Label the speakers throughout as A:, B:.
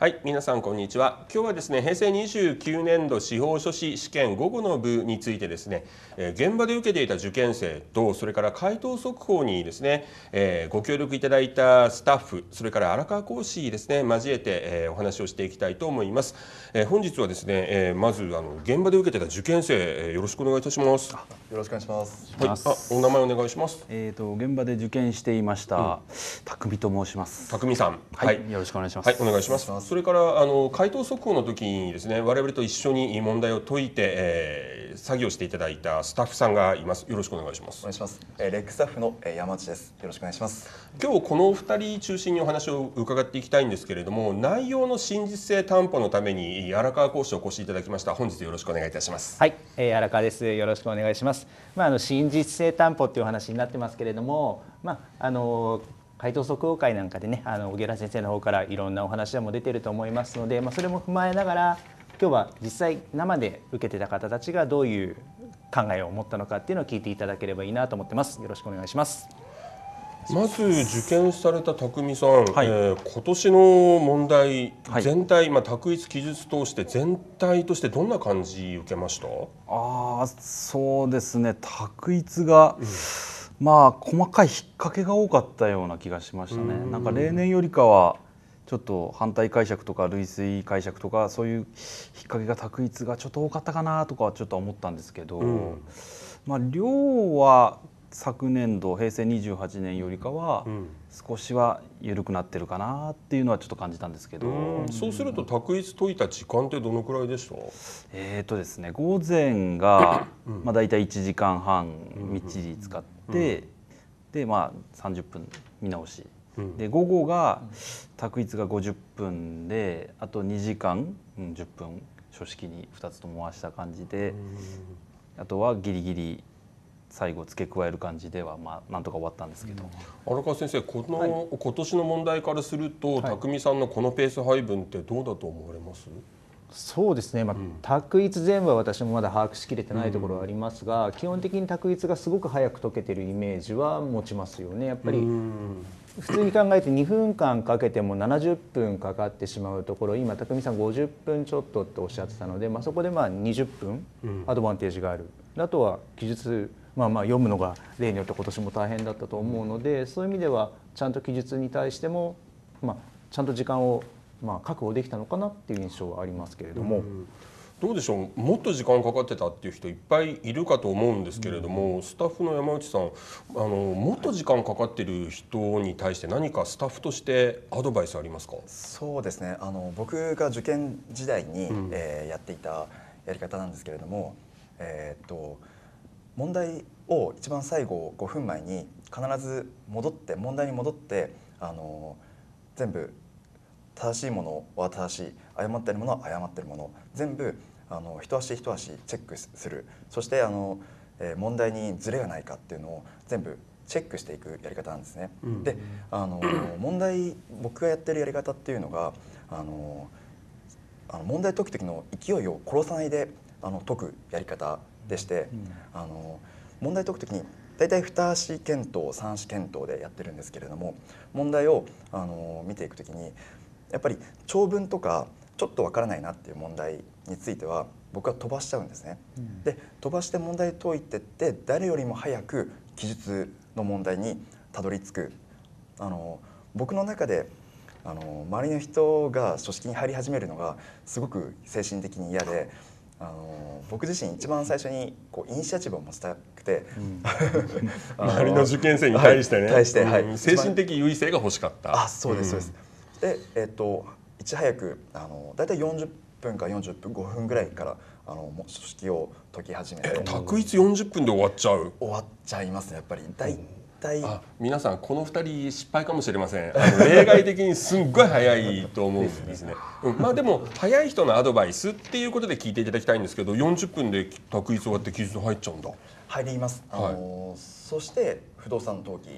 A: はい皆さんこんにちは今日はですね平成29年度司法書士試験午後の部についてですね、え現場で受けていた受験生とそれから回答速報にですね、えご協力いただいたスタッフそれから荒川講師ですね交えて、えお話をしていきたいと思います、え本日はですね、えまずあの現場で受けてた受験生、えよろしくお願いい
B: たしますよ
C: ろしくお願いしますはいあ
B: お名前お願いしますえっ、ー、と現場で受験していました、うん、匠と申します匠さん、はい、はい、よろしくお願いしますはいお願いしま
C: すそれからあ
A: の回答速報の時にですね我々と一緒に問題を解いて、えー、作業していただいたスタッフさんがいますよろしくお願いしますお願いします、えー、レックスタッフの、えー、山内ですよろしくお願いします今日この2人中心にお話を伺っていきたいんですけれども内容の真実性担保のために荒川講師をお越しいただきました本日よろしくお願いいたしますはい、
D: えー、荒川ですよろしくお願いしますまああの真実性担保っていう話になってますけれどもまああのー回答速報会なんかでねあの小倉先生の方からいろんなお話も出てると思いますので、まあ、それも踏まえながら今日は実際生で受けてた方たちがどういう考えを持ったのかっていうのを聞いていただければいいなと思ってます。よろしくお願いします。まず
A: 受験された匠さん、はい、えー、今年の問題全体、はい、まあ
B: 択一記述
A: 通して全体としてどんな感じ受けました？
B: ああ、そうですね。択一が、うんまあ細かい引っ掛けが多かったような気がしましたね。なんか例年よりかはちょっと反対解釈とか類推解釈とかそういう引っ掛けが択一がちょっと多かったかなとかちょっと思ったんですけど、うん、まあ量は昨年度平成28年よりかは少しは緩くなってるかなっていうのはちょっと感じたんですけど、うん、そうすると
A: 択一解いた時間ってどのくらいでした
B: えっ、とですね午前がまあ大体1時間半みっちり使って。で,、でまあ30分見直し、で午後が択一が50分であと2時間、うん、10分書式に2つとも回した感じで、あとはギリギリ最後付け加える感じではまあなんとか終わったんですけど、うん、荒川
A: 先生この、はい、今年の問題からすると、はい、
B: 匠さんのこのペース配分ってどうだと思
D: われますそうですね、まあ、択一全部は私もまだ把握しきれてないところはありますが、うん、基本的に択一がすごく早く解けてるイメージは持ちますよねやっぱり。普通に考えて2分間かけても70分かかってしまうところ今匠さん50分ちょっとっておっしゃってたので、まあ、そこでまあ20分アドバンテージがある、うん、あとは記述、まあ、まあ読むのが例によって今年も大変だったと思うので、そういう意味ではちゃんと記述に対しても、まあ、ちゃんと時間をまあ、確保できたのかなっていう印象はありますけれども。うんどうでしょうもっと時間かかってたっていう人いっぱいい
A: るかと思うんですけれども、うん、スタッフの山内さんあのもっと時間かかってる人
C: に対して何かスタッフとしてアドバイスありますかそうですねあの僕が受験時代に、うん、えー、やっていたやり方なんですけれども、えー、っと問題を一番最後5分前に必ず戻って問題に戻ってあの全部正しいものは正しい誤ってるものは誤ってるもの全部あの一足一足チェックするそしてあの、えー、問題にずれがないかっていうのを全部チェックしていくやり方なんですね。うん、であの 問題僕がやってるやり方っていうのがあのあの問題解く時の勢いを殺さないであの解くやり方でして、うん、あの問題解く時に大体2足検討3足検討でやってるんですけれども問題をあの見ていく時にやっぱり長文とかちょっとわからないなっていう問題については僕は飛ばしちゃうんですね。うん、で飛ばして問題解いてって誰よりも早く記述の問題にたどり着くあの僕の中であの周りの人が書式に入り始めるのがすごく精神的に嫌で。あの僕自身一番最初にこうイニシアチブを持ちたくて、うん、周りの受験生に対してね、はい、対して、はい、精神的優位性が欲しかったあそうですそうです、うんで、えっと、いち早くあの大体40分から40分5分ぐらいからあの書式を解き始めて択一40分で終わっちゃう終わっちゃいますねやっぱり大体皆さんこの2人
A: 失敗かもしれませんあの例外的にすっごい早いと思うんですね うん、まあでも早い人のアドバイスっていうことで聞いていただきたいんですけど40分で択一終わって記述入っ
C: ちゃうんだ入ります、あのはい、そして不動産登記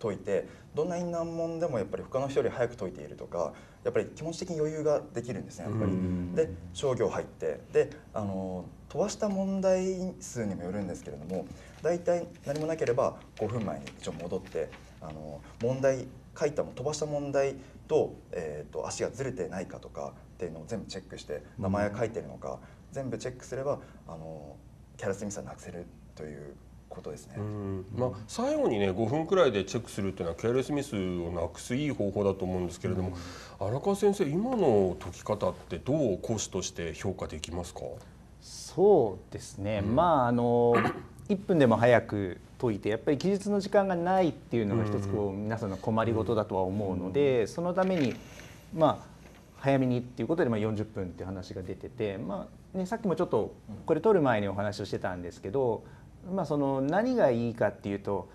C: 解いてどんなに難問でもやっぱり他の人より早く解いているとかやっぱり気持ち的に余裕ができるんですねやっぱり。で商業入ってであの飛ばした問題数にもよるんですけれども大体何もなければ5分前に一応戻ってあの問題書いた飛ばした問題と,、えーと、と足がずれてないかとかっていうのを全部チェックして名前が書いてるのか全部チェックすればあのキャラスミスはなくせるということですね、
A: まあ、最後にね5分くらいでチェックするっていうのはケアレスミスをなくすいい方法だと思うんですけれども、荒川先生今の解き方って
D: どう講師として評価できますかそうですね、まああの1分でも早く解いてやっぱり記述の時間がないっていうのが一つこう皆さんの困りごとだとは思うのでそのためにまあ早めにっていうことでまあ40分っていう話が出ててまあねさっきもちょっとこれ取る前にお話をしてたんですけどまあ、その何がいいかっていうと、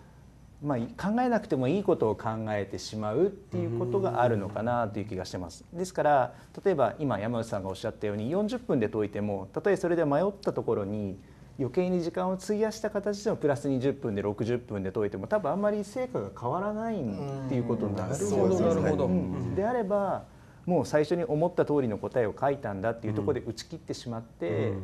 D: まあ、考えなくてもいいことを考えてしまうっていうことがあるのかなという気がしてます。ですから例えば今山内さんがおっしゃったように40分で解いてもたとえそれで迷ったところに余計に時間を費やした形でもプラス20分で60分で解いても多分あんまり成果が変わらないっていうことになるんであればもう最初に思った通りの答えを書いたんだっていうところで打ち切ってしまって、うん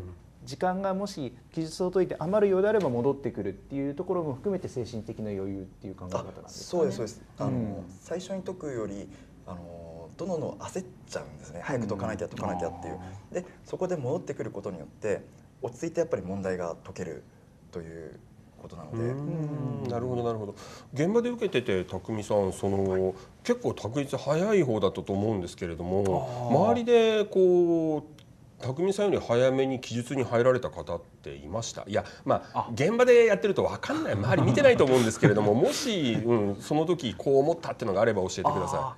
D: 時間がもし記述を解いて余るようであれば戻ってくるっていうところも含めて精神的な余裕っていう考え方なんです、ね、そうですそうです。あ
C: の、最初に解くよりあのどんどん焦っちゃうんですね。早く解かなきゃ解かなきゃっていう。うん、でそこで戻ってくることによって落ち着いてやっぱり問題が解けるということなので。なる
A: ほどなるほど。現場で受けてて匠さんその、はい、結構確率早い方だったと思うんですけれども、周りでこう匠さんより早めに記述に入られた方っていましたいやまあ現場でやってると分かんない周り見てないと思うんですけれども もし、うん、その時こう思っ
B: たっていうのがあれば教えてくださ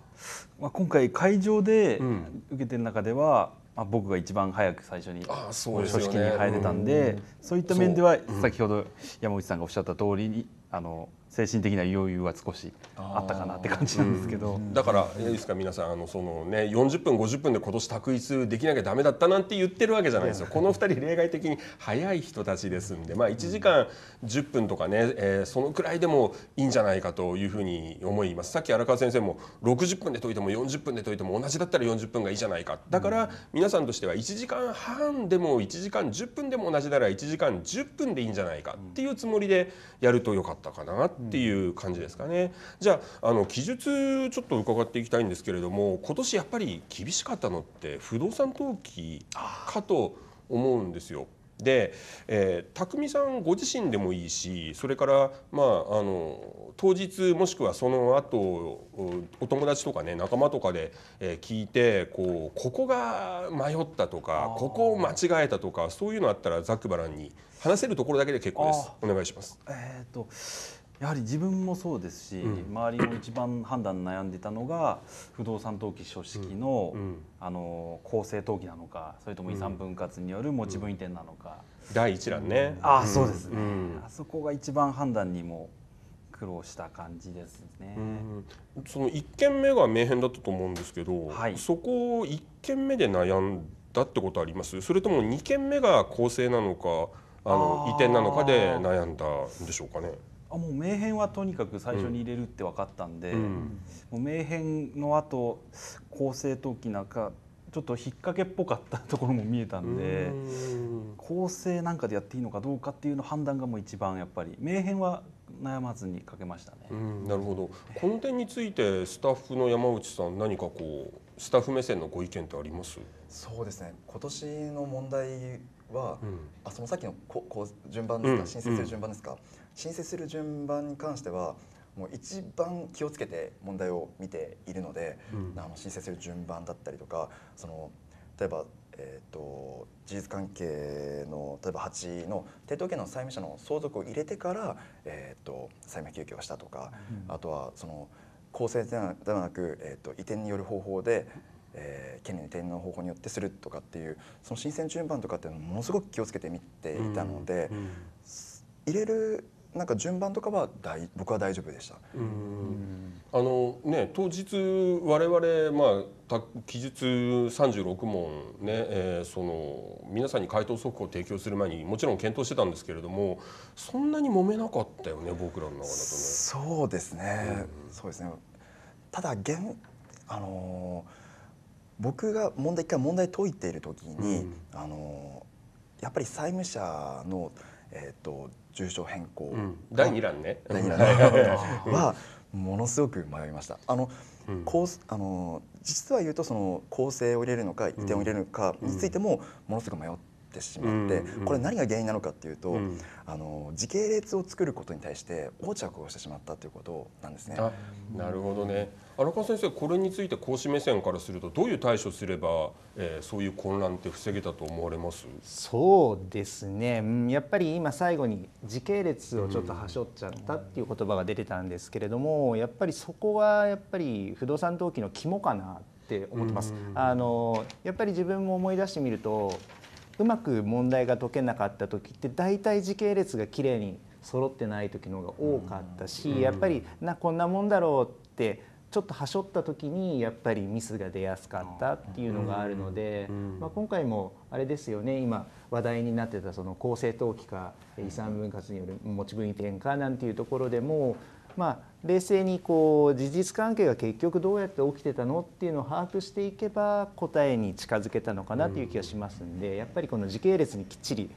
B: い。まあ、今回会場で受けてる中では、うん、まあ、僕が一番早く最初に組織に入れたんで、ねうん、そういった面では先ほど山口さんがおっしゃった通りにあの精神的な余裕は少しあったかなって感じなんですけど、うん、だからいい
A: ですか皆さんあのその、ね、40分50分で今年卓一できなきゃだめだったなんて言ってるわけじゃないですよ、この2人例外的に早い人たちですんで、まあ、1時間10分とかね、えー、そのくらいでもいいんじゃないかというふうに思いますさっき荒川先生も60分で解いても40分で解いても同じだったら40分がいいじゃないかだから皆さんとしては1時間半でも1時間10分でも同じなら1時間10分でいいんじゃないかっていうつもりでやるとよかったかなってっていう感じですかね。じゃああの記述ちょっと伺っていきたいんですけれども今年やっぱり厳しかったのって不動産投機かと思うんですよ。で、えー、匠さんご自身でもいいしそれから、まあ、あの当日もしくはその後お友達とかね仲間とかで、えー、聞いてこうここが迷ったとかここを間違えたとかそういうのあったらざっくばらんに話せるところだけで結構ですお願
B: いします。えーと、とやはり自分もそうですし、うん、周りも一番判断悩んでたのが 不動産登記書式のうん、あの公正登記なのかそれとも遺産分割による持ち分移転なのか、うん、第一弾ねあそうですね、あそこが一番判断にも苦労した感じですね、
A: その1件目が名変だったと思うんですけど、はい、そこを1件目で悩んだってことありますそれとも2件目が公正なのかあの移転なのかで
B: 悩んだんでしょうかねあもう名編はとにかく最初に入れるって分かったんで、うん、もう名編のあと構成陶器なんかちょっと引っ掛けっぽかったところも見えたんで構成なんかでやっていいのかどうかっていうの判断がもう一番やっぱり名編は悩まずにかけましたね、うん、なるほどこの点につ
A: いてスタッフの山内さん何かこうスタッフ目線のご意見ってあります
C: そうですね今年の問題は、うん、あそのさっきのここ順番ですか、申請する順番ですか、うん申請する順番に関してはもう一番気をつけて問題を見ているので、うん、あの申請する順番だったりとかその例えば、えーと、事実関係の例えば8の抵当権の債務者の相続を入れてから、えーと、債務休憩をしたとか、うん、あとはその公正ではなく、えーと、移転による方法でえー、権利の転移の方法によってするとかっていうその申請順番とかっていうのものすごく気をつけて見ていたので、うんうん、入れるなんか順番とかは大僕は大丈夫でした。あ
A: のね、当日我々、まあ、記述三十六問ね、えー、その皆さんに回答速報を提供する前にもちろん検討してたんですけれども
C: そんなに揉めなかったよね僕らの中だとね。そうですねうん、そうですねただ現、あの僕が問題一回問題解いている時に、うん、あのやっぱり債務者の、えーと住所変更、第2弾ね第2弾はものすごく迷いました。あの、うん、あの実は言うとその構成を入れるのか移転を入れるのかについてもものすごく迷って。ってしまって、これ何が原因なのかっていうと、あの時系列を作ることに対して横着をしてしまったということなんですね。なるほ
A: どね荒川先生これについて講師目線からするとどういう対処すれば、えー、そういう
D: 混乱って防げたと思われますそうですねやっぱり今最後に時系列をちょっと端折っちゃったっていう言葉が出てたんですけれどもやっぱりそこはやっぱり不動産登記の肝かなって思ってます。あのやっぱり自分も思い出してみるとうまく問題が解けなかった時って大体時系列がきれいに揃ってない時の方が多かったし、やっぱりなこんなもんだろうってちょっとはしょった時にやっぱりミスが出やすかったっていうのがあるので、まあ、今回もあれですよね今話題になってたその公正投機か遺産分割による持ち分移転かなんていうところでもまあ、冷静にこう事実関係が結局どうやって起きてたのっていうのを把握していけば答えに近づけたのかなという気がしますんで、やっぱりこの時系列にきっちり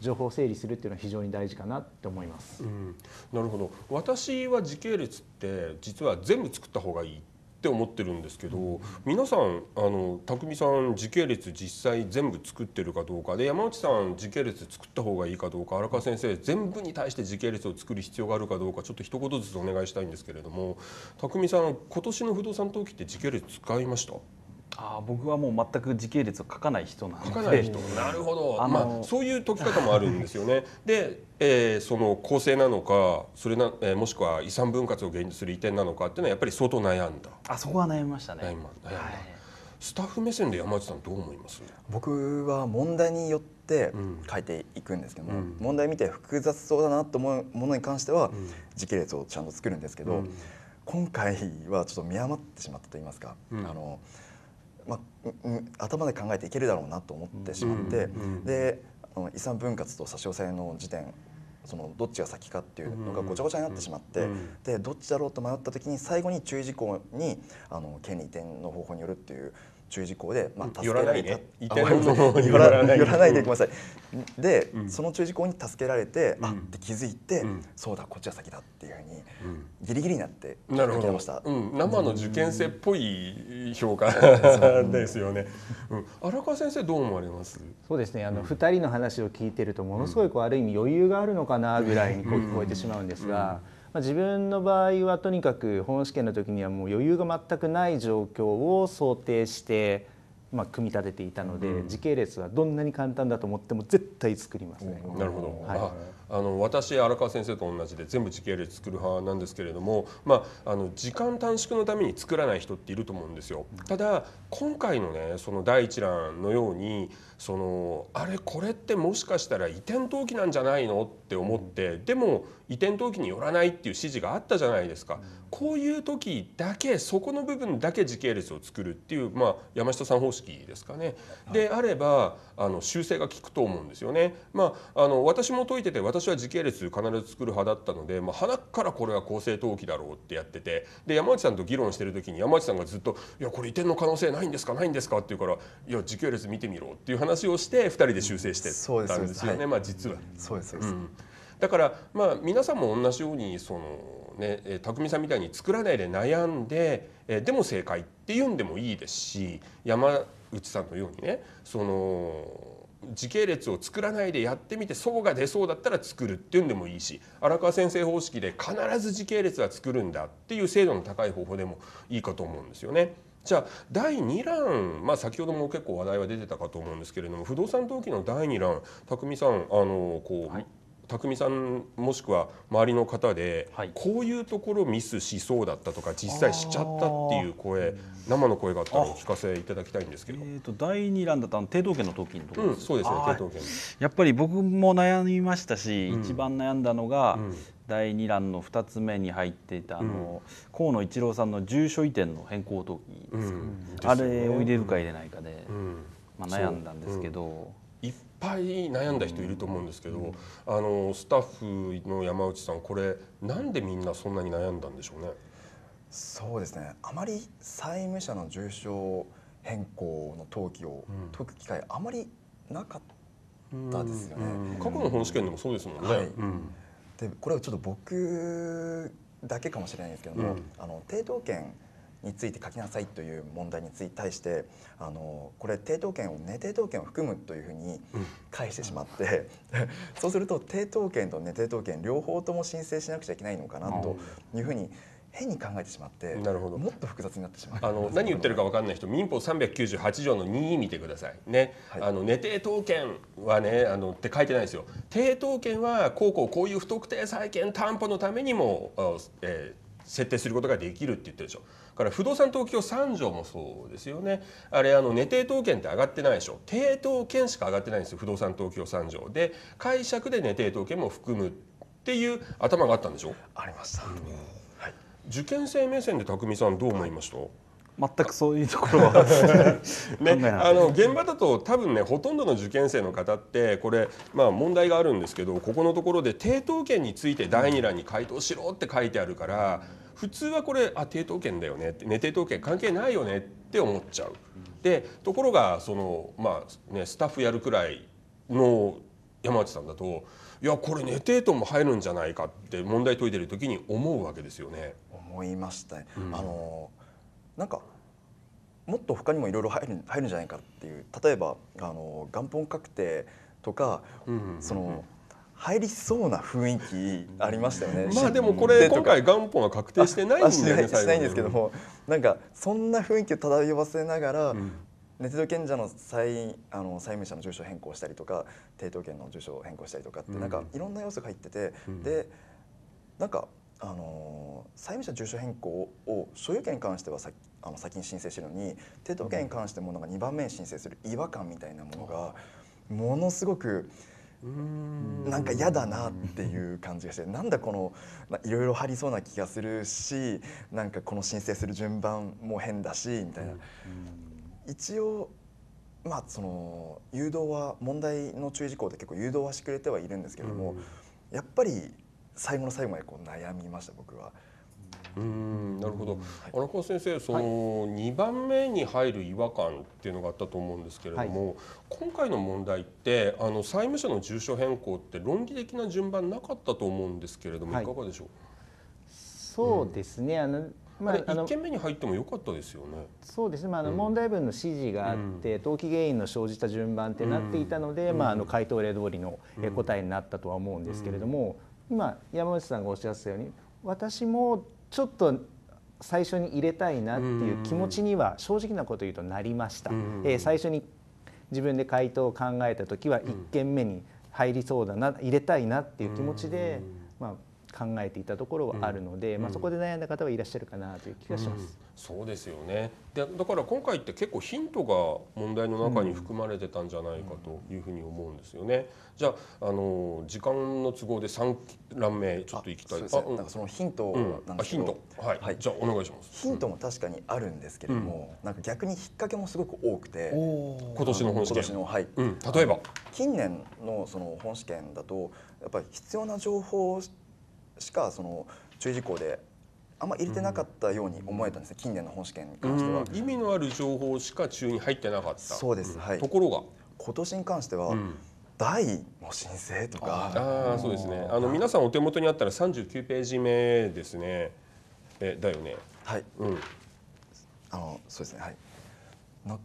D: 情報を整理するっていうのは非常に大事かなって思います、うん、なるほど私は時系列って実は全部作った
A: 方がいいって思ってるんですけど皆さんあの匠さん時系列実際全部作ってるかどうかで山内さん時系列作った方がいいかどうか荒川先生全部に対して時系列を作る必要があるかどうかちょっと一言ずつお願いしたいんですけれども匠さん
B: 今年の不動産登記って時系列使いましたああ僕はもう全く時系列を書かない人なので書かない人なるほど、あまあ、そういう解き方もあるんですよね。で、え
A: ー、その構成なのかそれな、えー、もしくは遺産分割を現実する移転なのかっていうのはやっぱり相当
C: 悩んだ
B: あそこは悩みましたね。悩んだ、はい、
C: スタッフ目線で山内さんどう思います僕は問題によって書いていくんですけども、うん、問題見て複雑そうだなと思うものに関しては時系列をちゃんと作るんですけど、うん、今回はちょっと見余ってしまったと言いますか。うん、あの、うんまあ、頭で考えていけるだろうなと思ってしまって、で遺産分割と差し押さえの時点そのどっちが先かっていうのがごちゃごちゃになってしまって、でどっちだろうと迷った時に最後に注意事項にあの権利移転の方法によるっていう注意事項で、まあ、助けられた、うん、寄らない寄らないでごめくださいで、うん、その注意事項に助けられて、うん、あって気づいて、そうだこっちは先だっていうふうに、ギリギリになってなるほど、生
A: の受験生っぽい評価 ですよね、
D: 荒川先生どう思われますそうですねあの、う人の話を聞いてるとものすごいこうある意味余裕があるのかなぐらいにこう聞こえてしまうんですが。まあ、自分の場合はとにかく本試験の時にはもう余裕が全くない状況を想定して、まあ、組み立てていたので、うん、時系列はどんなに簡単だと思っても絶対作りますね。なるほど、はいあの
A: 私荒川先生と同じで全部時系列作る派なんですけれども、まあ、あの時間短縮のために作らない人っていると思うんですよ。ただ今回のねその第一弾のようにそのあれこれってもしかしたら移転登記なんじゃないのって思ってでも移転登記によらないっていう指示があったじゃないですか。こういう時だけそこの部分だけ時系列を作るっていう、まあ、山下さん方式ですかね。であればあの修正が効くと思うんですよね。まあ、あの私も解いてて私私は時系列必ず作る派だったので、まあ、鼻からこれは公正登記だろうってやっててで山内さんと議論してる時に山内さんがずっと「いやこれ移転の可能性ないんですかないんですか?」って言うから「いや時系列見てみろ」っていう話をして2人で修正してたんですよね、はい、まあ実は。そうですそうです、だからまあ皆さんも同じようにそのね匠さんみたいに作らないで悩んでえでも正解っていうんでもいいですし山内さんのようにねその時系列を作らないでやってみて層が出そうだったら作るっていうんでもいいし荒川先生方式で必ず時系列は作るんだっていう精度の高い方法でもいいかと思うんですよね。じゃあ第2弾、まあ、先ほども結構話題は出てたかと思うんですけれども不動産登記の第2弾匠さんあのこう、はい匠さんもしくは周りの方で、はい、こういうところミスしそうだったとか実際しちゃったって
B: いう声生の声があったらお聞かせいただきたいんですけど、えーと、第2弾だったの定道家の時のところ、うん、そうですね定道家やっぱり僕も悩みましたし、うん、一番悩んだのが、うん、第2弾の2つ目に入っていたあの、河野一郎さんの住所移転の変更登記ですか、あれを入れるか入れないかで、まあ、悩んだんですけど。
A: ぱい悩んだ人いると
B: 思うんですけど、あのスタッ
C: フの山内さんこれなんでみんなそんなに悩んだんでしょうねそうですねあまり債務者の重症変更の登記を解く機会あまりなかったですよね、うんうん、過去の本
A: 試験でもそうですもんね、はいうん、
C: でこれはちょっと僕だけかもしれないですけども、あの抵当権について書きなさいという問題に対してあのこれ抵当権を寝抵当権を含むというふうに返してしまって、うん、そうすると抵当権と寝抵当権両方とも申請しなくちゃいけないのかなというふうに、変に考えてしまってなるほどもっと複雑になってしま
A: うあの何言ってるか分かんない人民法398条の2見てくださいね、はい、あの寝抵当権はねあのって書いてないですよ抵当権はこうこうこういう不特定債権担保のためにも、えー、設定することができるって言ってるでしょから不動産登記表3条もそうですよねあれあの寝定当権って上がってないでしょ定当権しか上がってないんですよ不動産登記表3条で解釈で寝定当権も含むっていう頭があったんでしょありました、うんはい、受験生目線で匠さんど
B: う思いました、はい全くそういうところは
A: ね、あの現場だと多分ねほとんどの受験生の方ってこれまあ問題があるんですけどここのところで抵当権について第2欄に回答しろって書いてあるから。うん普通はこれあ抵当権だよねってね抵当権関係ないよねって思っちゃう。でところがその、まあね、スタッフやるくらいの山内さんだといやこれ寝てとも入
C: るんじゃないかって問題解いてる時に思うわけですよね。思いましたね、うん、あのなんかもっと他にもいろいろ入る入るんじゃないかっていう例えばあの元本確定とか、うんうんうんうん、その。入りそうな雰囲気ありましたよね。まあでもこれ今回元本は確定してないんで、ね、しないんですけども、なんかそんな雰囲気を漂わせながら、ネット賢者の債あの債務者の住所変更したりとか、抵当権の住所を変更したりとかって、なんかいろんな要素が入ってて、でなんかあの債務者住所変更を所有権に関してはさあの先に申請してるのに、抵当権に関してもなんか2番目に申請する違和感みたいなものがものすごく。なんか嫌だなっていう感じがしてなんだこのいろいろ張りそうな気がするしなんかこの申請する順番も変だしみたいな。一応まあその誘導は問題の注意事項で結構誘導はしてくれてはいるんですけども、やっぱり最後の最後までこう悩みました僕は。るほど、荒川
A: 先生その、2番目に入る違和感っていうのがあったと思うんですけれども、今回の問題ってあの債務者の住所変更って論理的な順番なかったと
D: 思うんですけれども、い、かがでしょうそうですね、あのまあ、1件目に入ってもよかったですよね。そうですね、まあ、あの問題文の指示があって、登記原因の生じた順番ってなっていたので、まあ、あの回答例通りの答えになったとは思うんですけれども、今山内さんがおっしゃったように私もちょっと最初に入れたいなっていう気持ちには正直なこと言うとなりました。えー、最初に自分で回答を考えた時は1件目に入りそうだな入れたいなっていう気持ちで、まあ考えていたところはあるので、まあ、そこで悩んだ方はいらっしゃるかなという気がします。
A: そうですよねでだから今回って結構ヒントが問題の中に含まれてたんじゃないかというふうに思うんですよね。じゃあの時間の都合で3
C: 覧目ちょっといきたいあすなんかそのヒントなんですけど、うん、ヒント、はい、じゃお願いしますヒントも確かにあるんですけれども、うん、なんか逆に引っ掛けもすごく多くて
D: 今年の本試験の、は
C: い、うん、例えば近年のその本試験だとやっぱり必要な情報をしかその注意事項であんま入れてなかったように思えたんですね、うん、近年の本試験に関しては、意味のある情報しか中に入ってなかったそうです、はい、ところが今年に関しては、大の申請とかああそうですねあの皆さ
A: んお手元にあったら39ページ目ですねえだよねはい、うん、
C: あのそうですねはいの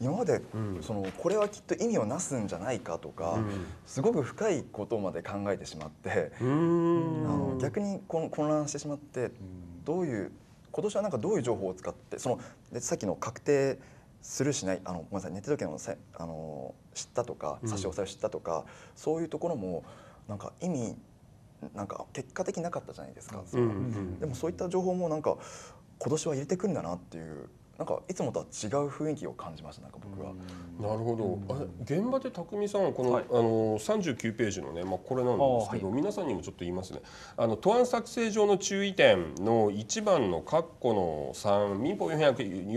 C: 今まで、そのこれはきっと意味をなすんじゃないかとか、すごく深いことまで考えてしまってあの逆に混乱してしまってどういう今年はなんかどういう情報を使ってそのでさっきの確定するしないあのごめんなさい寝て時計のせあの知ったとか差し押さえを知ったとか、そういうところもなんか意味なんか結果的なかったじゃないですか、でもそういった情報もなんか今年は入れてくんだなっていうなんかいつもとは違う雰囲気を感じましたなんか僕は。なるほど。あ現
A: 場で匠さんこの、はい、あの三十九ページのねまあこれなんですけど、はい、皆さんにもちょっと言いますね。あの答案作成上の注意点の一番の括弧の三、民法四四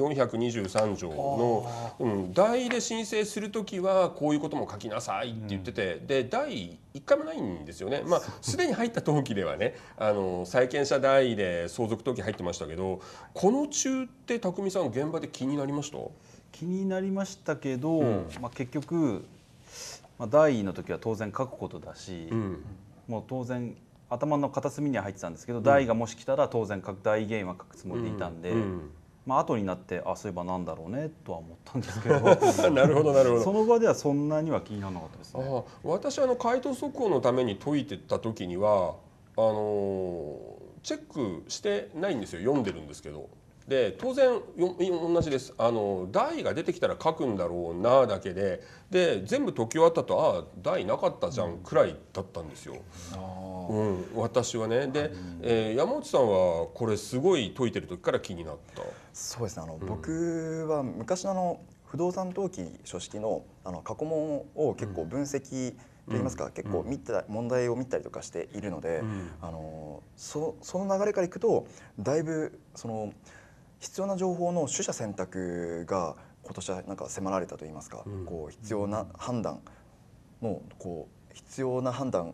A: 百百二十三条の、うん、代で申請するときはこういうことも書きなさいって言ってて、うん、で第一回もないんですよね。まあすでに入った登記ではねあの債権者代で相続登記入ってましたけどこの中
B: って匠さん現場で気になりました気になりましたけど、うん、まあ、結局、まあ、第2の時は当然書くことだし、うん、もう当然頭の片隅には入ってたんですけど、うん、第がもし来たら当然第ゲインは書くつもりでいたんで。まあ後になってあそういえばなんだろうねとは思ったんですけど なるほどなるほどその場ではそんなには気にならなかったですねあ私あの回答速報のために解いてた時には
A: あのー、チェックしてないんですよ読んでるんですけどで当然同じですあの題が出てきたら書くんだろうなだけでで全部解き終わったとああ台なかったじゃんくらいだったんですよ、うん、私はね。で、えー、山内さんはこれすごい解いてる時から気になっ
C: た。そうですねあの、うん、僕は昔あの不動産登記書式のあの過去問を結構分析、うんと言いますか、結構見た、問題を見たりとかしているので、うん、あのそその流れからいくとだいぶその必要な情報の取捨選択が今年はなんか迫られたといいますか、うん、こう必要な判断のこう必要な判断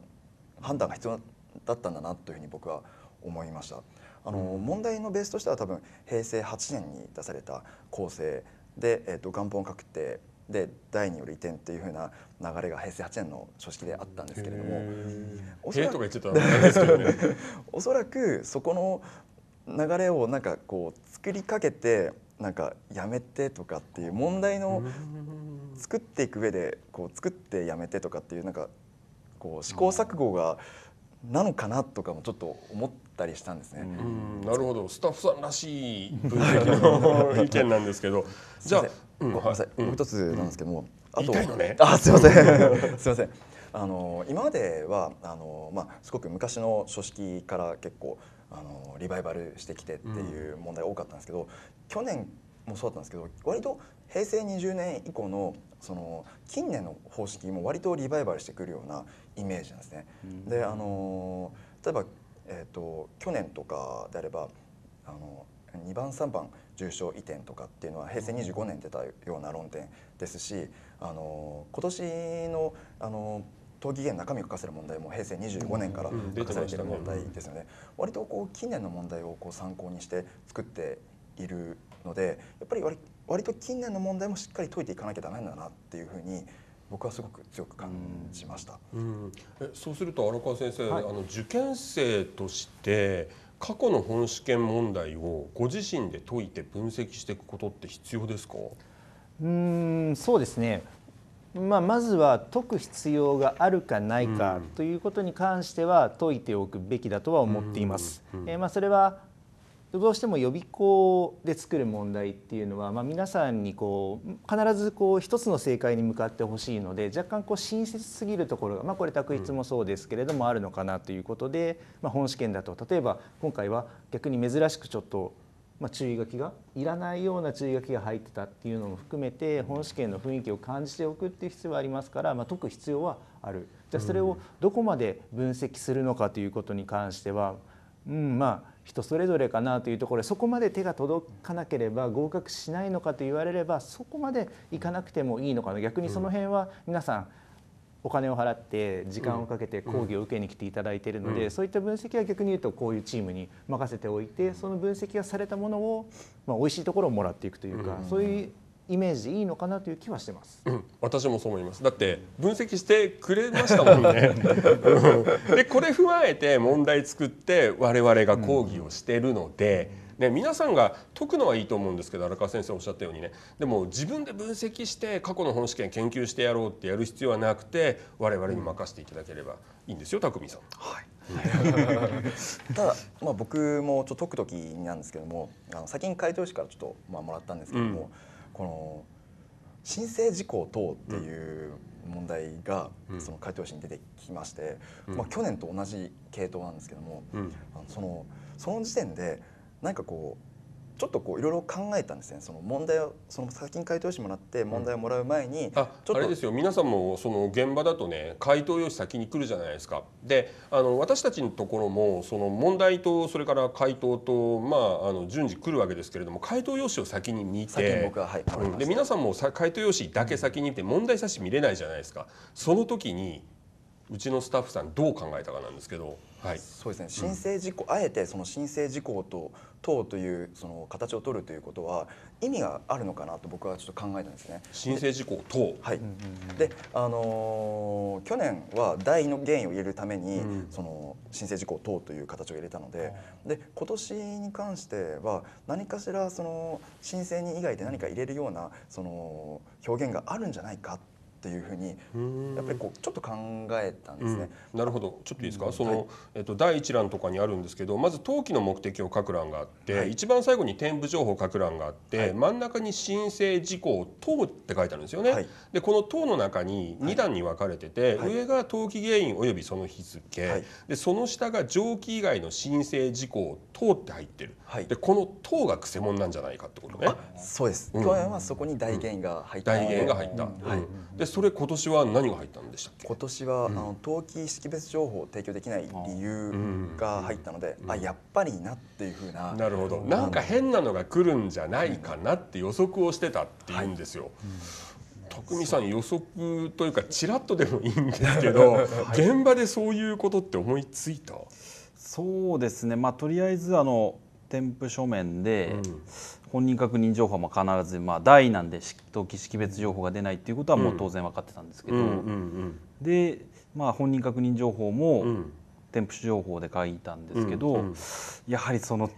C: 判断が必要だったんだなというふうに僕は思いました。あの、問題のベースとしては多分平成8年に出された構成で、えー、と元本確定で第2より移転っていうふうな流れが平成8年の書式であったんですけれどもおそらく、そこの流れをなんかこう作りかけてなんかやめてとかっていう問題の作っていく上でこう作ってやめてとかっていうなんかこう試行錯誤がなのかなとかもちょっと思ったりしたんですね。なるほどスタッ
A: フさんらしい分析の 意見
C: なんですけどじゃあごめ、んなさい、うん、もう一つなんですけども、うん、あとい、ね、あすいません すいませんあの今まではあの、まあ、すごく昔の書式から結構あのリバイバルしてきてっていう問題が多かったんですけど、うん、去年もそうだったんですけど割と平成20年以降のその近年の方式も割とリバイバルしてくるようなイメージなんですね。うん、であの例えば、えーと、去年とかであればあの2番3番重症移転とかっていうのは平成25年出たような論点ですしあの今年のあの党議員中身を書かせる問題も平成25年から書かされている問題ですよね。割とこう近年の問題をこう参考にして作っているのでやっぱり割割と近年の問題もしっかり解いていかなきゃダメなんだなっていうふうに僕はすごく強く感じました。
A: うん、えそうすると荒川先生、はい、あの受験生として過去の本試験問題をご自身で解いて
D: 分析していくことって必要ですか？うん、そうですね。まあ、まずは解く必要があるかないかということに関しては解いておくべきだとは思っています。えー、まあ、それはどうしても予備校で作る問題っていうのは、まあ、皆さんにこう必ずこう一つの正解に向かってほしいので若干こう親切すぎるところが、まあ、これ択一もそうですけれどもあるのかなということで、まあ、本試験だと例えば今回は逆に珍しくちょっとまあ、注意書きがいらないような注意書きが入ってたっていうのも含めて本試験の雰囲気を感じておくっていう必要はありますから、まあ、解く必要はあるじゃあそれをどこまで分析するのかということに関しては、うん、まあ人それぞれかなというところでそこまで手が届かなければ合格しないのかと言われればそこまでいかなくてもいいのかな逆にその辺は皆さん、お金を払って時間をかけて講義を受けに来ていただいているので、そういった分析は逆に言うとこういうチームに任せておいてその分析がされたものを、まあ、美味しいところをもらっていくというか、そういうイメージいいのかなという気はしてます、うん、私もそう
A: 思いますだって分析してくれましたもんねでこれ踏まえて問題作って我々が講義をしているので、うんで皆さんが解くのはいいと思うんですけど荒川先生おっしゃったようにねでも自分で分析して過去の本試験研究してやろうってやる必要はなくて我々に任せていただければいいんですよ匠さん。はい
C: ただ、まあ、僕もちょっと解く時なんですけどもあの先に回答紙からちょっと、まあ、もらったんですけども、うん、この申請事項等っていう問題が、その回答紙に出てきまして、うん、まあ、去年と同じ系統なんですけども、うん、あのそのその時点でなんかこうちょっとこういろいろ考えたんですねその問題をその先に回答用紙もらって問題をもらう前に、うん、ああれですよ
A: 皆さんもその現場だとね回答用紙先に来るじゃないですか。であの私たちのところもその問題とそれから回答と、まあ、あの順次来るわけですけれども回答用紙を先に見て先に僕は、はい、で皆さんもさ回答用紙だけ先に見て問題冊子見れないじゃないですか。その時にうちのスタッフさんどう考えたかなんですけど、はい、
C: そうですね申請事項、うん、あえてその申請事項と等というその形を取るということは意味があるのかなと僕はちょっと考えたんですね申請事項等はい、うんうんうん、であのー、去年は代の原因を入れるために、うん、その申請事項等という形を入れたので、うん、で今年に関しては何かしらその申請人以外で何か入れるようなその表現があるんじゃないかってっていうふう
D: にやっぱり
C: こうちょっと考えたんで
A: すね。なるほどちょっといいですか、その、はい、えっと、第1欄とかにあるんですけどまず登記の目的を書く欄があって、はい、一番最後に添付情報を書く欄があって、はい、真ん中に申請事項等って書いてあるんですよね。でこの等の中に2段に分かれてて、上が登記原因およびその日付、でその下が上記以外の申請事項等って入ってる、でこの等がくせ者なんじゃない
C: かってことね。そうです、うん、去年はそこに大原因が入った、うん、大原因が入った、う
A: ん、
C: でそれ今年は何が入ったんでしたっけ今年は、うん、あの登記識別情報を提供できない理由が入ったので、あ、うん、やっぱりなっていうふうななるほどなんか
A: 変なのが来るんじゃないかなって予測をしてたっていうんですよ。匠さん予測というかちらっとでもいいんですけど、
B: 現場でそういうことって思いついたそうですね、まあ、とりあえずあの添付書面で、う本人確認情報も必ず、まあ、大なんで登記識別情報が出ないっていうことはもう当然分かってたんですけど、で、まあ、本人確認情報も添付情報で書いたんですけど、やはりその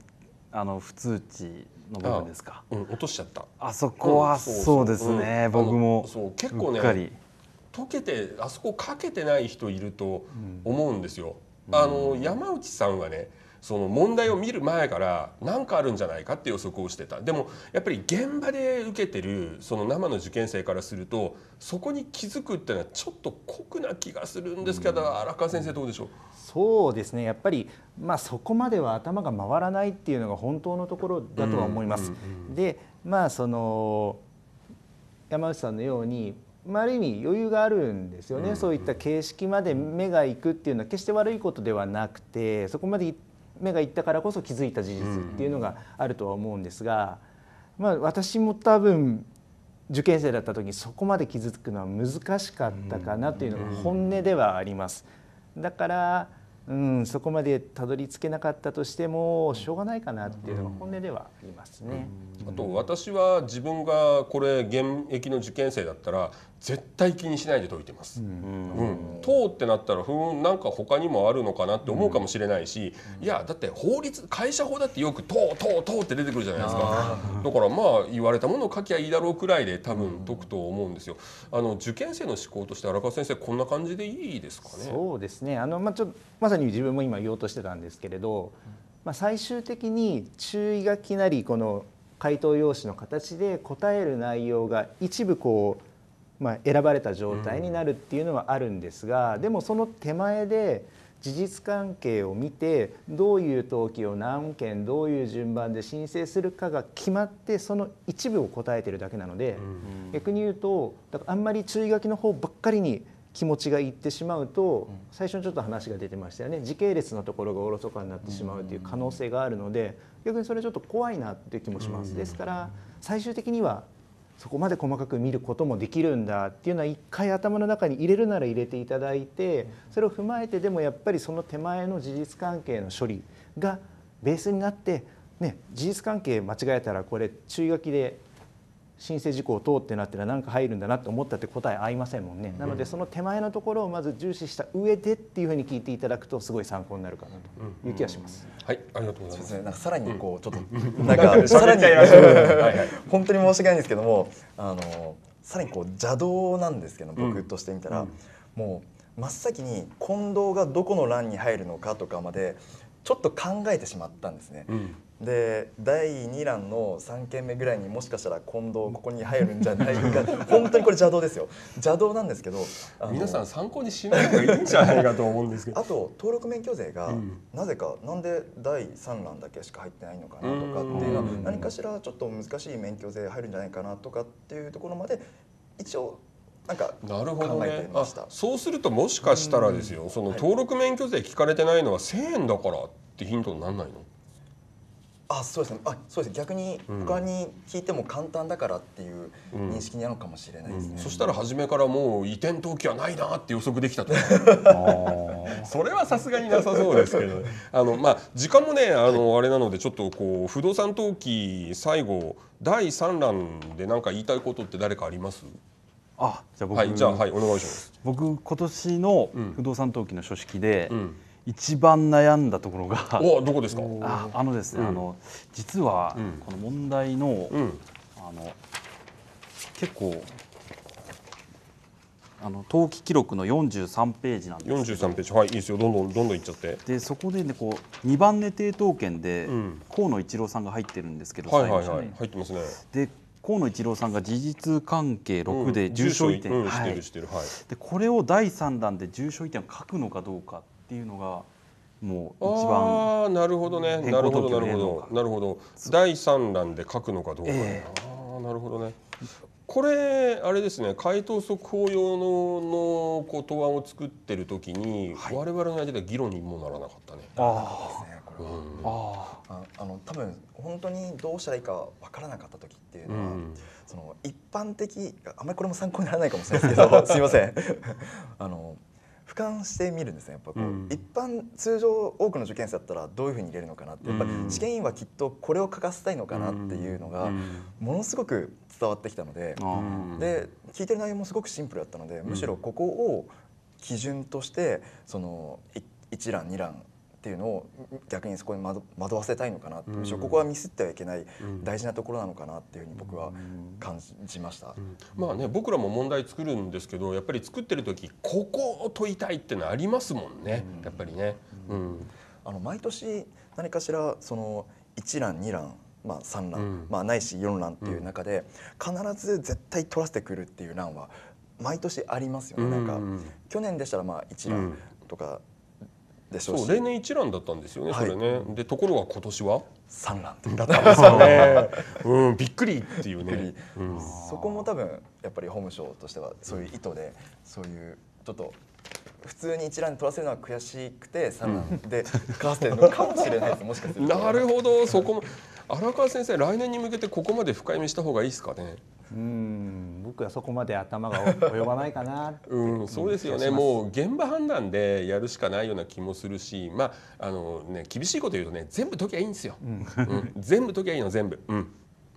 B: あの普通値の部分ですかうん、落としちゃったあそこはそうですね、うん、僕もそう結構ね
A: 溶けてあそこかけてない人いると思うんですよ。うん、あの山内さんはねその問題を見る前から何かあるんじゃないかって予測をしてたでもやっぱり現場で受けてるその生の受験生からするとそこに気づ
D: くっていうのはちょっと酷な気がするんですけど、うん、荒川先生どうでしょうそうですねやっぱり、まあ、そこまでは頭が回らないっていうのが本当のところだとは思います。でまあその山内さんのようにまあ、ある意味余裕があるんですよね、そういった形式まで目がいくっていうのは決して悪いことではなくてそこまで行っ目がいったからこそ気づいた事実っていうのがあるとは思うんですが、まあ、私も多分受験生だった時にそこまで気づくのは難しかったかなというのが本音ではあります。だから、うん、そこまでたどり着けなかったとしてもしょうがないかなっていうのが本音ではありますね。
A: うん、あと私は自分がこれ現役の受験生だったら絶対気にしないで解いてます。うん、通ってなったらふんなんか他にもあるのかなって思うかもしれないし、いやだって法律会社法だってよく「通通通」って出てくるじゃないですかだからまあ言われたものを書きゃいいだろうくらいで多分解くと思うんですよ。あの受験生の思考として荒川先生こんな感じでいいですかね
D: そうですねあの、まあ、ちょっと、まさに自分も今言おうとしてたんですけれど、まあ、最終的に注意書きなりこの回答用紙の形で答える内容が一部こうまあ、選ばれた状態になるっていうのはあるんですが、でもその手前で事実関係を見てどういう登記を何件どういう順番で申請するかが決まってその一部を答えてるだけなので、逆に言うとだからあんまり注意書きの方ばっかりに気持ちがいってしまうと、最初にちょっと話が出てましたよね時系列のところがおろそかになってしまうという可能性があるので逆にそれちょっと怖いなっていう気もします。ですから最終的にはそこまで細かく見ることもできるんだっていうのは一回頭の中に入れるなら入れていただいてそれを踏まえてでもやっぱりその手前の事実関係の処理がベースになって、ね、事実関係間違えたらこれ注意書きで申請事項を通ってなってら何か入るんだなと思ったって答え合いませんもんね、うん、なのでその手前のところをまず重視した上でっていうふうに聞いていただくとすごい参考になるかなという気がします、うんうん、はいありがとうございます、ね、なんかさらにこ
C: うちょっと なんかさらに本当に申し訳ないんですけどもあのさらにこう邪道なんですけど僕としてみたら、もう真っ先に近藤がどこの欄に入るのかとかまでちょっと考えてしまったんですね、うん、で第2欄の3件目ぐらいにもしかしたら近藤ここに入るんじゃないか 本当にこれ邪道ですよ邪道なんですけど皆さん参考にしない方がいいんじゃないかと思うんですけどあと登録免許税が、なぜかなんで第3欄だけしか入ってないのかなとかっていうのは何かしらちょっと難しい免許税入るんじゃないかなとかっていうところまで一応なんかるほど、ね、
A: そうするともしかしたらですよ、その登録免許税聞かれてないのは1,000円だからってヒントにならないの、
C: あそうですねあそうですね逆に他に聞いても簡単だからっていう認識になるかもしれないですね、うん、そしたら初
A: めからもう移転登記はないなって予測できたと
C: それはさすがになさそうですけ
A: ど、あのまあ時間もねあの、あれなのでちょっとこう不動産登記最後第3弾で何か言いたいことって誰かありますあじゃあ僕、はい、じゃあはいお
B: 願いします僕今年の不動産登記の書式で、うんうん一番悩んだところがおどこですか ああのですね、うん、あの実はこの問題のうん、あの結構あの登記記録の43ページなんですけど43ページはいいいですよどんどんどんどんいっちゃってでそこでねこう2番根定当権で、うん、河野一郎さんが入ってるんですけど、はいはいはい、入ってますねで河野一郎さんが事実関係6で、うん、住所移転、うんはい、でこれを第3弾で住所移転を書くのかどうかっていうのがもう一番あなるほどねなるほどなるほどなるほど第三欄で書くのか
A: どうか、えー、ああなるほどねこれあれですね回答速報用ののこう答案を作ってる時に、はい、我々の間で議論にもならなかったね。
C: ああああの多分本当にどうしたらいいか分からなかった時っていうのは、うん、その一般的あんまりこれも参考にならないかもしれないですけど すいませんあの観してみるんですねやっぱこう、うん、一般通常多くの受験生だったらどういうふうに入れるのかなってやっぱ試験員はきっとこれを書かせたいのかなっていうのがものすごく伝わってきたので、で聞いてる内容もすごくシンプルだったのでむしろここを基準としてその1覧2欄っていうのを逆にそこに惑わせたいのかなむしろここはミスってはいけない大事なところなのかなっていうふうに僕は感じました、
A: まあね僕らも問題作るんですけどやっぱり
C: 作ってる時ここを問いたいっていうのはありますもんね、やっぱりね。うん、あの毎年何かしらその1欄2欄まあ、3欄、うん、まあ、ないし4欄っていう中で、必ず絶対取らせてくるっていう欄は毎年ありますよね、なんか去年でしたらまあ1欄とかでしょう例年一
A: 覧だったんですよね、はい、それねでところが今年は三覧だったんですよね、
C: うん、びっくりっていうね、うん、そこも多分やっぱり法務省としてはそういう意図で、そういうちょっと普通に一覧取らせるのは悔しくて三覧で
A: 勝せてるのかもしれないですもしかするとなるほどそこも荒川先生来年に向けてここまで深読みした方がいいですかね
D: うん僕はそこまで頭が及ばないかなうん、そうですよねもう
A: 現場判断でやるしかないような気もするしまああの、ね、厳しいこと言うとね全部解きゃいいんですよ、うんうん、全部解きゃいいの全部、うん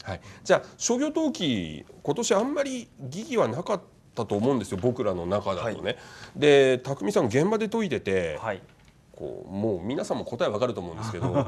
A: はい、じゃあ商業登記今年あんまり疑義はなかったと思うんですよ僕らの中だとね。はい、で匠さん現場で解いてて、はい、こうもう皆さんも答えわかると思うんですけど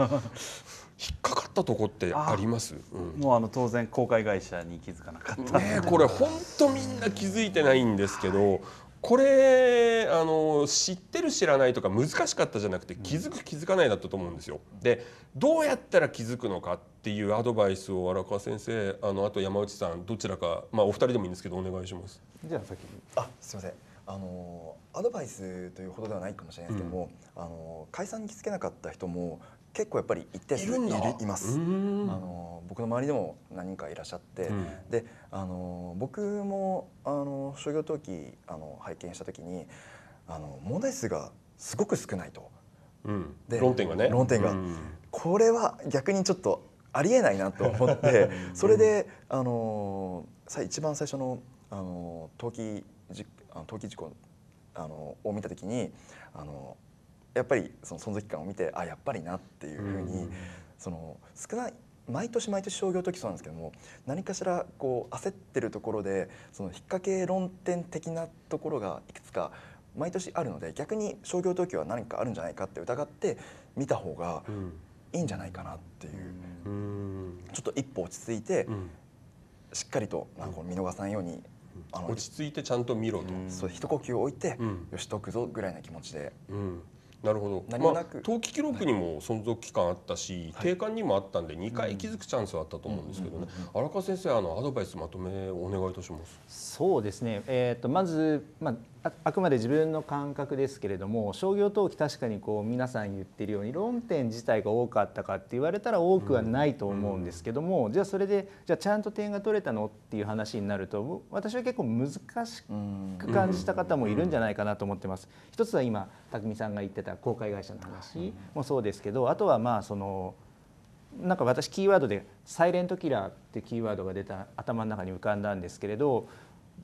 A: 引っかかったとこっ
B: てあります、うん、もうあの当然公開会社に気づかなかった
A: ねこれ本当みんな気づいてないんですけど、これあの知ってる知らないとか難しかったじゃなくて気づく気づかないだったと思うんですよ。でどうやったら気づくのかっていうアドバイスを荒川先生あのあと山内さんどちらか、まあ、お二人でもいいんですけどお願いします。
C: じゃあ先にあすみませんあのアドバイスというほどではないかもしれないですけども、うん、あの解散に気付けなかった人も結構やっぱり一定数いるいますあの僕の周りでも何人かいらっしゃって、うん、であの僕もあの商業登記あの拝見した時にあの問題数がすごく少ないと、うん、で論点がね論点が、うん、これは逆にちょっとありえないなと思って それであのさ一番最初のあの登記じあの登記事故あのを見た時にあのやっぱりその存続期間を見てあやっぱりなっていうふうに、その少ない毎年毎年商業時そうなんですけども何かしらこう焦ってるところでその引っ掛け論点的なところがいくつか毎年あるので逆に商業時は何かあるんじゃないかって疑って見た方がいいんじゃないかなっていう、うん、ちょっと一歩落ち着いて、うん、しっかりとなんか見逃さないように、うん、あの落ち着いてちゃんと見ろと、そう一呼吸置いて、よしとくぞぐらいな気持ちでなるほど、何もな
A: く、まあ、記録にも存続期間あったし、はい、定款にもあったんで2回気づくチャンスはあったと思うんですけどね、
D: 荒川先生あのアドバイスまとめお願いいたしますそうですね、えーとまず、まああくまで自分の感覚ですけれども商業登記確かにこう皆さん言ってるように論点自体が多かったかって言われたら多くはないと思うんですけども、うん、じゃあそれでじゃあちゃんと点が取れたのっていう話になると私は結構難しく感じた方もいるんじゃないかなと思ってます。一つは今匠さんが言ってた公開会社の話もそうですけどあとはまあそのなんか私キーワードで「サイレントキラー」ってキーワードが出た頭の中に浮かんだんですけれど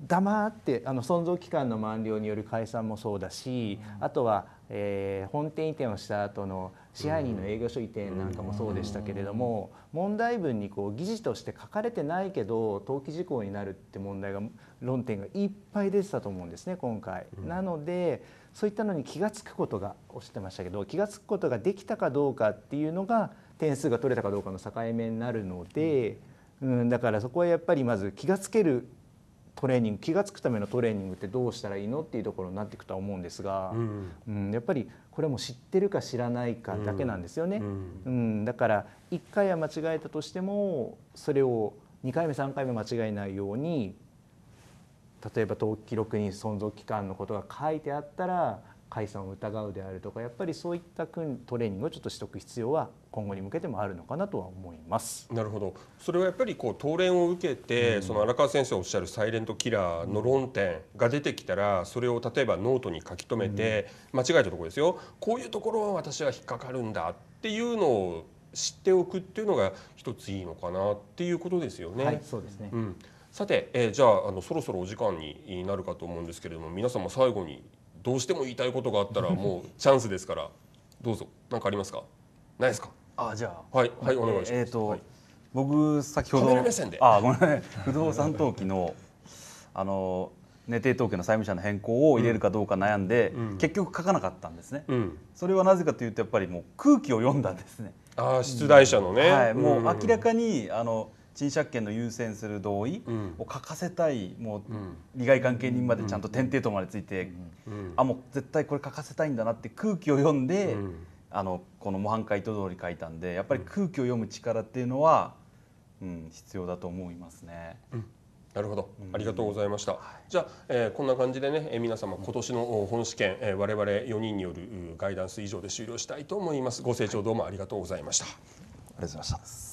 D: 黙ってあの存続期間の満了による解散もそうだし、あとは、えー、本店移転をした後の支配人の営業所移転なんかもそうでしたけれども、問題文にこう議事として書かれてないけど登記事項になるって問題が論点がいっぱい出てたと思うんですね今回。なのでそういったのに気が付くことがおっしゃってましたけど気が付くことができたかどうかっていうのが点数が取れたかどうかの境目になるので、うん、だからそこはやっぱりまず気が付けるトレーニング気が付くためのトレーニングってどうしたらいいのっていうところになっていくとは思うんですが、うん、うん、やっぱりこれも知ってるか知らないかだけなんですよね、うん、うん、だから1回は間違えたとしてもそれを2回目3回目間違えないように例えば登記録に存続期間のことが書いてあったら解散を疑うであるとかやっぱりそういったトレーニングをちょっとしとく必要は今後に向けてもあるのかなとは思いますなるほどそれはやっぱりこう答連を受けて、うん、その荒
A: 川先生おっしゃるサイレントキラーの論点が出てきたらそれを例えばノートに書き留めて、うん、間違えたところですよこういうところは私は引っかかるんだっていうのを知っておくっていうのが一ついいのかなっていうことですよね。はい、そうですね、うん、さて、えー、じゃああのそろそろお時間になるかと思うんですけれども皆様最後にどうしても言いたいことがあったらもうチャンスですからどうぞ何かあります
B: かないですかあじゃあはいはいお願いします。えっ、ー、と、はい、僕先ほどあごめん、不動産登記のあの値定統計の債務者の変更を入れるかどうか悩んで、うん、結局書かなかったんですね、うん、それはなぜかというとやっぱりもう空気を読んだんですねあ出題者のね、はい、もう明らかに、うん、あの賃借権の優先する同意を書かせたい、もう利害関係人までちゃんと点々とまでついて、あもう絶対これ書かせたいんだなって空気を読んで、あのこの模範解答通り書いたんでやっぱり空気を読む力っていうのは、うん、必要だと思いますね。うんなるほど、ありがとうございました。うん、じゃあ、えー、こんな感じでね、えー、
A: 皆様今年の本試験、えー、我々4人によるガイダンス以上で終了したいと思います。ご
D: 清聴どうもありがとうございました。はい、ありがとうございました。